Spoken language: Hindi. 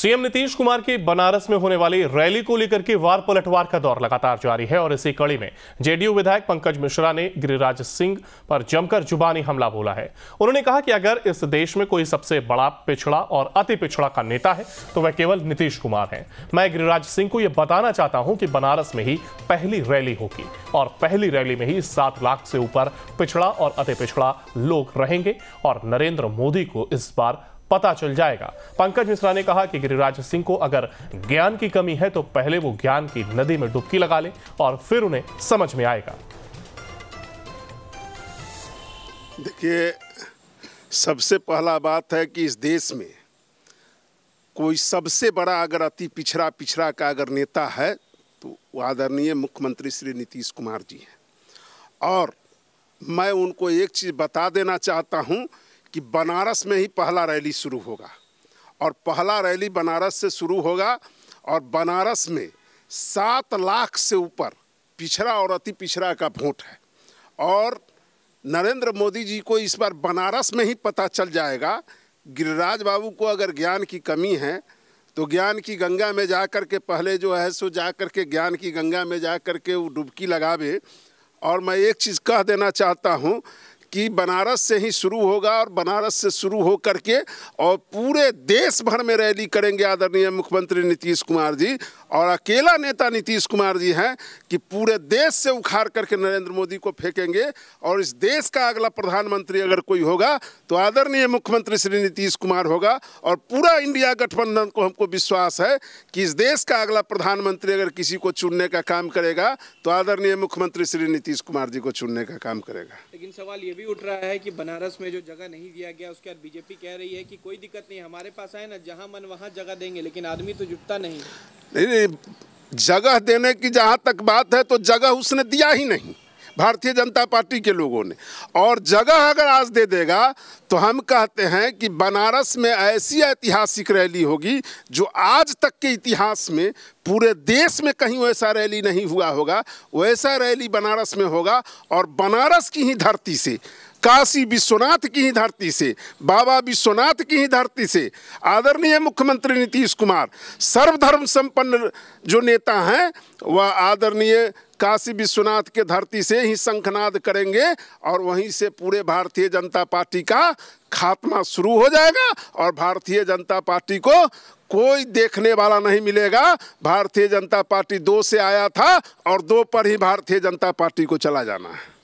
सीएम नीतीश कुमार की बनारस में होने वाली रैली को लेकर के वार पलटवार का दौर लगातार जारी है और इसी कड़ी में जेडीयू विधायक पंकज मिश्रा ने गिरिराज सिंह पर जमकर जुबानी हमला बोला है उन्होंने कहा कि अगर इस देश में कोई सबसे बड़ा पिछड़ा और अति पिछड़ा का नेता है तो वह केवल नीतीश कुमार है मैं गिरिराज सिंह को यह बताना चाहता हूं कि बनारस में ही पहली रैली होगी और पहली रैली में ही सात लाख से ऊपर पिछड़ा और अति पिछड़ा लोग रहेंगे और नरेंद्र मोदी को इस बार पता चल जाएगा पंकज मिश्रा ने कहा कि गिरिराज सिंह को अगर ज्ञान की कमी है तो पहले वो ज्ञान की नदी में डुबकी लगा ले और फिर उन्हें समझ में आएगा देखिए सबसे पहला बात है कि इस देश में कोई सबसे बड़ा अगर अति पिछड़ा पिछड़ा का अगर नेता है तो वो आदरणीय मुख्यमंत्री श्री नीतीश कुमार जी हैं और मैं उनको एक चीज़ बता देना चाहता हूं कि बनारस में ही पहला रैली शुरू होगा और पहला रैली बनारस से शुरू होगा और बनारस में सात लाख से ऊपर पिछड़ा और अति पिछड़ा का वोट है और नरेंद्र मोदी जी को इस बार बनारस में ही पता चल जाएगा गिरिराज बाबू को अगर ज्ञान की कमी है तो ज्ञान की गंगा में जा कर के पहले जो है सो जा कर के ज्ञान की गंगा में जा कर के वो डुबकी लगावे और मैं एक चीज़ कह देना चाहता हूँ कि बनारस से ही शुरू होगा और बनारस से शुरू हो करके और पूरे देश भर में रैली करेंगे आदरणीय मुख्यमंत्री नीतीश कुमार जी और अकेला नेता नीतीश कुमार जी हैं कि पूरे देश से उखाड़ करके नरेंद्र मोदी को फेंकेंगे और इस देश का अगला प्रधानमंत्री अगर कोई होगा तो आदरणीय मुख्यमंत्री श्री नीतीश कुमार होगा और पूरा इंडिया गठबंधन को हमको विश्वास है कि इस देश का अगला प्रधानमंत्री अगर किसी को चुनने का काम करेगा तो आदरणीय मुख्यमंत्री श्री नीतीश कुमार जी को चुनने का काम करेगा लेकिन सवाल ये भी भी उठ रहा है कि बनारस में जो जगह नहीं दिया गया उसके बाद बीजेपी कह रही है कि कोई दिक्कत नहीं हमारे पास आए ना जहाँ मन वहां जगह देंगे लेकिन आदमी तो जुटता नहीं नहीं जगह देने की जहां तक बात है तो जगह उसने दिया ही नहीं भारतीय जनता पार्टी के लोगों ने और जगह अगर आज दे देगा तो हम कहते हैं कि बनारस में ऐसी ऐतिहासिक रैली होगी जो आज तक के इतिहास में पूरे देश में कहीं वैसा रैली नहीं हुआ होगा वैसा रैली बनारस में होगा और बनारस की ही धरती से काशी विश्वनाथ की ही धरती से बाबा विश्वनाथ की ही धरती से आदरणीय मुख्यमंत्री नीतीश कुमार सर्वधर्म संपन्न जो नेता हैं वह आदरणीय काशी विश्वनाथ के धरती से ही शंखनाद करेंगे और वहीं से पूरे भारतीय जनता पार्टी का खात्मा शुरू हो जाएगा और भारतीय जनता पार्टी को कोई देखने वाला नहीं मिलेगा भारतीय जनता पार्टी दो से आया था और दो पर ही भारतीय जनता पार्टी को चला जाना है